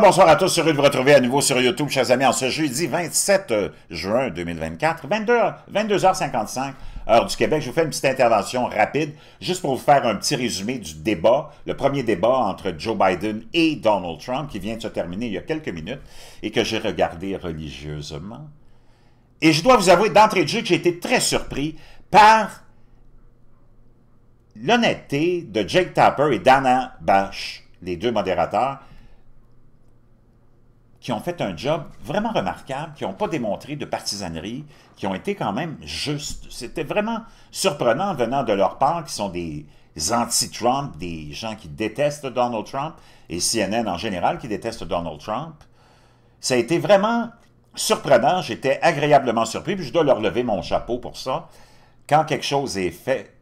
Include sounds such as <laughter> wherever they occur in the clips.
bonsoir à tous. Heureux de vous retrouver à nouveau sur YouTube, chers amis, en ce jeudi 27 euh, juin 2024, 22, 22h55, heure du Québec. Je vous fais une petite intervention rapide, juste pour vous faire un petit résumé du débat, le premier débat entre Joe Biden et Donald Trump, qui vient de se terminer il y a quelques minutes et que j'ai regardé religieusement. Et je dois vous avouer d'entrée de jeu que j'ai été très surpris par l'honnêteté de Jake Tapper et Dana Bash, les deux modérateurs, qui ont fait un job vraiment remarquable, qui n'ont pas démontré de partisanerie, qui ont été quand même justes. C'était vraiment surprenant venant de leur part, qui sont des anti-Trump, des gens qui détestent Donald Trump, et CNN en général qui détestent Donald Trump. Ça a été vraiment surprenant, j'étais agréablement surpris, je dois leur lever mon chapeau pour ça. Quand quelque chose est fait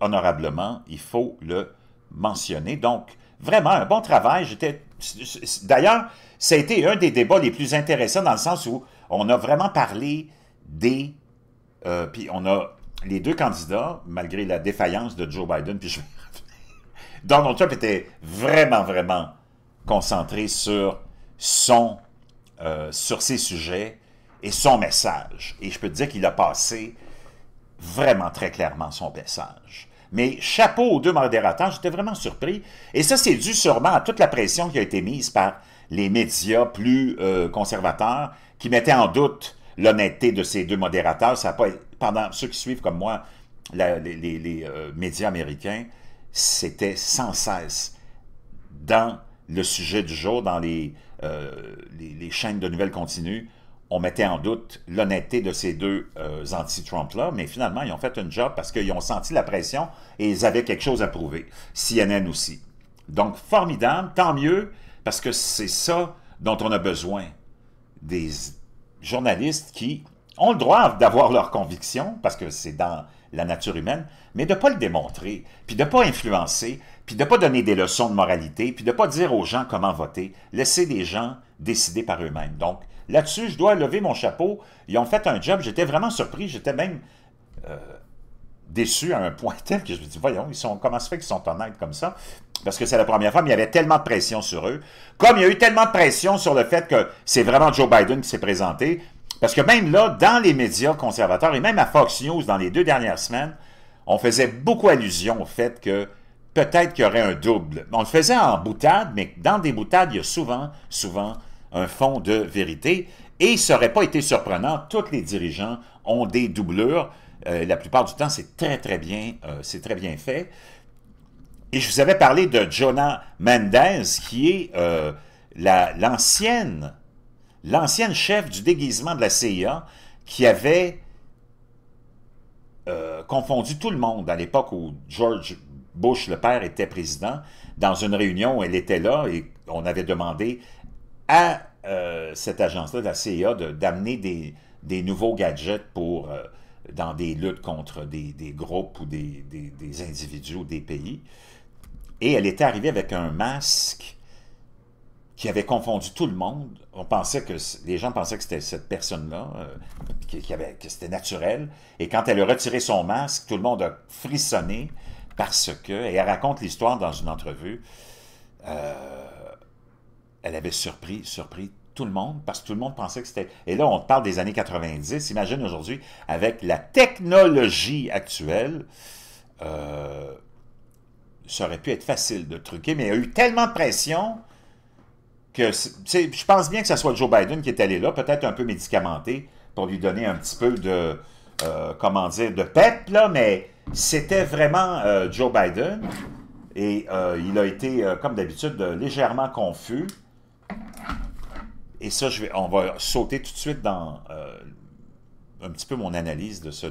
honorablement, il faut le mentionner. Donc, vraiment un bon travail. J'étais, d'ailleurs, ça a été un des débats les plus intéressants dans le sens où on a vraiment parlé des, euh, puis on a les deux candidats, malgré la défaillance de Joe Biden, puis je <laughs> Donald Trump était vraiment, vraiment concentré sur son, euh, sur ses sujets et son message. Et je peux te dire qu'il a passé vraiment très clairement son message. Mais chapeau aux deux modérateurs, j'étais vraiment surpris. Et ça, c'est dû sûrement à toute la pression qui a été mise par les médias plus euh, conservateurs qui mettaient en doute l'honnêteté de ces deux modérateurs. Ça pendant ceux qui suivent comme moi les, euh, médias américains, c'était sans cesse dans le sujet du jour, dans les euh, chaînes de nouvelles continues, on mettait en doute l'honnêteté de ces deux euh, anti-Trump-là, mais finalement, ils ont fait un job parce qu'ils ont senti la pression et ils avaient quelque chose à prouver. CNN aussi. Donc, formidable, tant mieux, parce que c'est ça dont on a besoin. Des journalistes qui ont le droit d'avoir leurs conviction, parce que c'est dans la nature humaine, mais de ne pas le démontrer, puis de ne pas influencer, puis de ne pas donner des leçons de moralité, puis de ne pas dire aux gens comment voter, laisser les gens décider par eux-mêmes. Donc, là-dessus, je dois lever mon chapeau. Ils ont fait un job, j'étais vraiment surpris, j'étais même euh, déçu à un point <laughs> tel que je me dis, voyons, ils sont, comment se fait qu'ils sont honnêtes comme ça? Parce que c'est la première fois, mais il y avait tellement de pression sur eux. Comme il y a eu tellement de pression sur le fait que c'est vraiment Joe Biden qui s'est présenté, parce que même là, dans les médias conservateurs, et même à Fox News dans les deux dernières semaines, on faisait beaucoup allusion au fait que peut-être qu'il y aurait un double. On le faisait en boutade, mais dans des boutades, il y a souvent, souvent un fond de vérité. Et ça n'aurait pas été surprenant, tous les dirigeants ont des doublures. Euh, la plupart du temps, c'est très, très bien, euh, c'est très bien fait. Et je vous avais parlé de Jonah Mendez, qui est euh, l'ancienne, l'ancienne chef du déguisement de la CIA, qui avait confondu tout le monde à l'époque où George Bush, le père, était président, dans une réunion, elle était là et on avait demandé à euh, cette agence-là, la CIA, d'amener des, nouveaux gadgets pour, euh, dans des luttes contre des, groupes ou des, individus ou des pays. Et elle était arrivée avec un masque qui avait confondu tout le monde. On pensait que les gens pensaient que c'était cette personne-là, euh, que c'était naturel. Et quand elle a retiré son masque, tout le monde a frissonné parce que, et elle raconte l'histoire dans une entrevue, euh, elle avait surpris, surpris tout le monde, parce que tout le monde pensait que c'était... Et là, on parle des années 90, imagine aujourd'hui, avec la technologie actuelle, euh, ça aurait pu être facile de truquer, mais il y a eu tellement de pression que, je pense bien que ce soit Joe Biden qui est allé là, peut-être un peu médicamenté, pour lui donner un petit peu de euh, comment dire, de PEP, là, mais c'était vraiment euh, Joe Biden. Et euh, il a été, comme d'habitude, légèrement confus. Et ça, je vais, on va sauter tout de suite dans un petit peu mon analyse de ce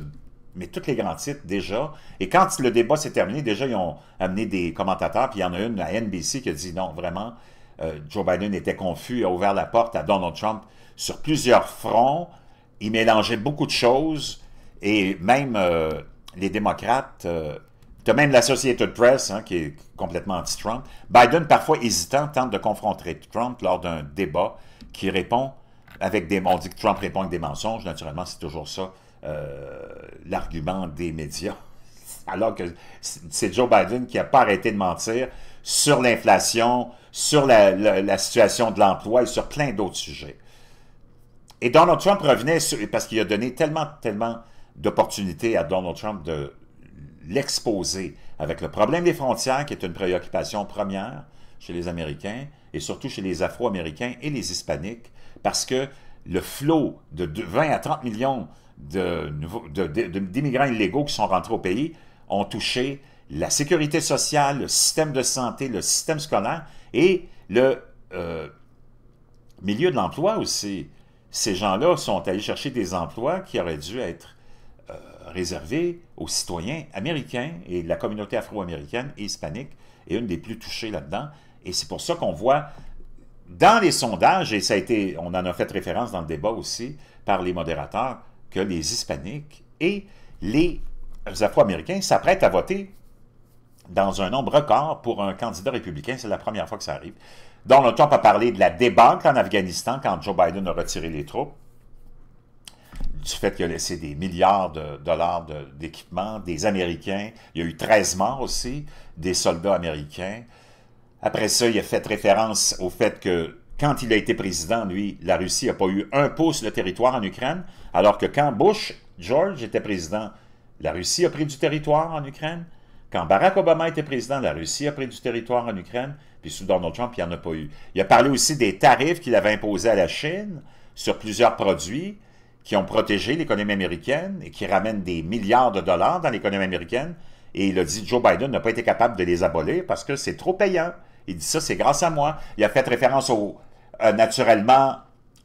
mais toutes les grands titres déjà. Et quand le débat s'est terminé, déjà, ils ont amené des commentateurs, puis il y en a une à NBC qui a dit non, vraiment, Joe Biden était confus, a ouvert la porte à Donald Trump sur plusieurs fronts. Il mélangeait beaucoup de choses. Et même euh, les démocrates, euh, tu as même l'Associated Press hein, qui est complètement anti-Trump. Biden, parfois hésitant, tente de confronter Trump lors d'un débat qui répond avec des... On dit que Trump répond avec des mensonges, naturellement, c'est toujours ça, euh, l'argument des médias. <laughs> Alors que c'est Joe Biden qui n'a pas arrêté de mentir sur l'inflation, sur la, situation de l'emploi et sur plein d'autres sujets. Et Donald Trump revenait, parce qu'il a donné tellement, tellement d'opportunité à Donald Trump de l'exposer avec le problème des frontières, qui est une préoccupation première chez les Américains et surtout chez les Afro-Américains et les Hispaniques, parce que le flot de 20 à 30 millions d'immigrants de, de, illégaux qui sont rentrés au pays ont touché la sécurité sociale, le système de santé, le système scolaire et le euh, milieu de l'emploi aussi. Ces gens-là sont allés chercher des emplois qui auraient dû être réservé aux citoyens américains et la communauté afro-américaine et hispanique est une des plus touchées là-dedans. Et c'est pour ça qu'on voit dans les sondages, et ça a été, on en a fait référence dans le débat aussi par les modérateurs, que les hispaniques et les afro-américains s'apprêtent à voter dans un nombre record pour un candidat républicain. C'est la première fois que ça arrive. Donald Trump a parlé de la débâcle en Afghanistan quand Joe Biden a retiré les troupes du fait qu'il a laissé des milliards de dollars d'équipement, des Américains. Il y a eu 13 morts aussi, des soldats américains. Après ça, il a fait référence au fait que quand il a été président, lui, la Russie n'a pas eu un pouce de territoire en Ukraine, alors que quand Bush, George, était président, la Russie a pris du territoire en Ukraine. Quand Barack Obama était président, la Russie a pris du territoire en Ukraine, puis sous Donald Trump, il n'y en a pas eu. Il a parlé aussi des tarifs qu'il avait imposés à la Chine sur plusieurs produits, qui ont protégé l'économie américaine et qui ramènent des milliards de dollars dans l'économie américaine. Et il a dit Joe Biden n'a pas été capable de les abolir parce que c'est trop payant. Il dit ça, c'est grâce à moi. Il a fait référence au, euh, naturellement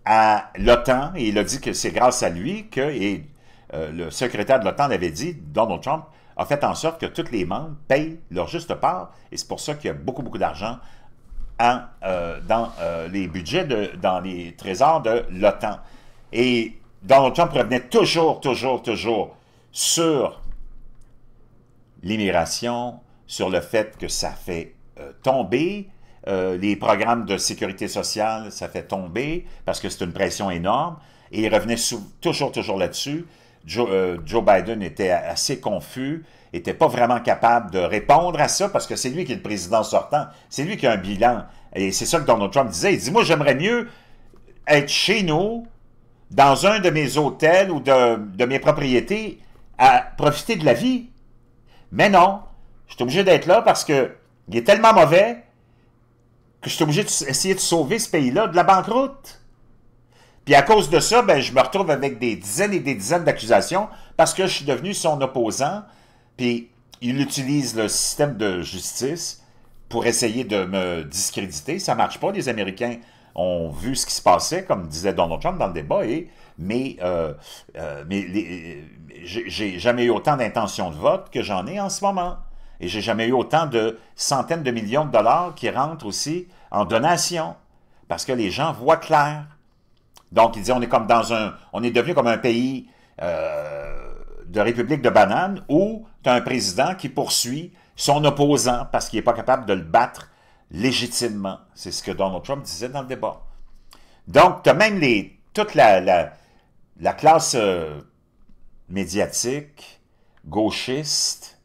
à l'OTAN et il a dit que c'est grâce à lui que, et euh, le secrétaire de l'OTAN l'avait dit, Donald Trump a fait en sorte que tous les membres payent leur juste part et c'est pour ça qu'il y a beaucoup, beaucoup d'argent euh, dans les budgets, dans les trésors de l'OTAN. Et Donald Trump revenait toujours, toujours, toujours sur l'immigration, sur le fait que ça fait euh, tomber euh, les programmes de sécurité sociale, ça fait tomber parce que c'est une pression énorme. Et il revenait toujours, toujours là-dessus. Joe, euh, Biden était assez confus, était pas vraiment capable de répondre à ça parce que c'est lui qui est le président sortant, c'est lui qui a un bilan. Et c'est ça que Donald Trump disait. Il dit, moi, j'aimerais mieux être chez nous, dans un de mes hôtels ou de, mes propriétés à profiter de la vie. Mais non, je suis obligé d'être là parce que il est tellement mauvais que je suis obligé d'essayer de, sauver ce pays-là de la banqueroute. Puis à cause de ça, ben, je me retrouve avec des dizaines et des dizaines d'accusations parce que je suis devenu son opposant. Puis il utilise le système de justice pour essayer de me discréditer. Ça marche pas, les Américains ont vu ce qui se passait, comme disait Donald Trump dans le débat, et, mais, euh, euh, j'ai jamais eu autant d'intentions de vote que j'en ai en ce moment. Et j'ai jamais eu autant de centaines de millions de dollars qui rentrent aussi en donation, parce que les gens voient clair. Donc, ils disent, on est comme dans un, on est devenu comme un pays euh, de république de bananes où tu as un président qui poursuit son opposant parce qu'il n'est pas capable de le battre légitimement. C'est ce que Donald Trump disait dans le débat. Donc, tu as même les, toute la, la, la classe euh, médiatique, gauchiste,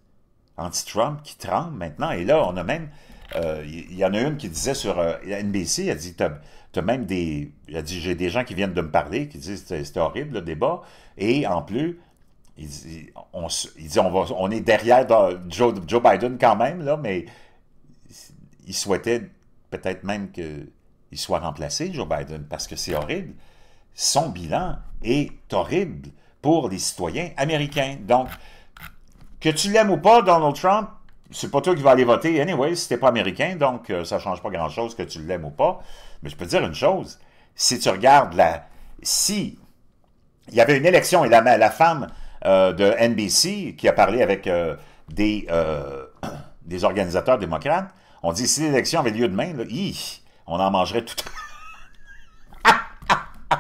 anti-Trump qui tremble maintenant. Et là, on a même... Il euh, y, en a une qui disait sur euh, NBC, elle dit, tu as même des... Elle dit, j'ai des gens qui viennent de me parler, qui disent, c'était horrible le débat. Et en plus, il dit, on, on, va, on est derrière Joe, Joe, Biden quand même, là, mais il souhaitait peut-être même qu'il soit remplacé, Joe Biden, parce que c'est horrible. Son bilan est horrible pour les citoyens américains. Donc, que tu l'aimes ou pas, Donald Trump, c'est pas toi qui vas aller voter anyway, si t'es pas américain, donc ça euh, ça change pas grand-chose que tu l'aimes ou pas. Mais je peux te dire une chose, si tu regardes la... Si il y avait une élection et la, la femme euh, de NBC qui a parlé avec euh, <clears throat> des organisateurs démocrates, on dit si l'élection avait lieu demain, là, on en mangerait tout.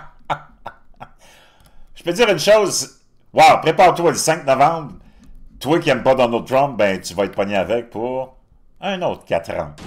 <laughs> Je peux dire une chose. prépare-toi le 5 novembre. Toi qui n'aimes pas Donald Trump, ben tu vas être pogné avec pour un autre 4 ans.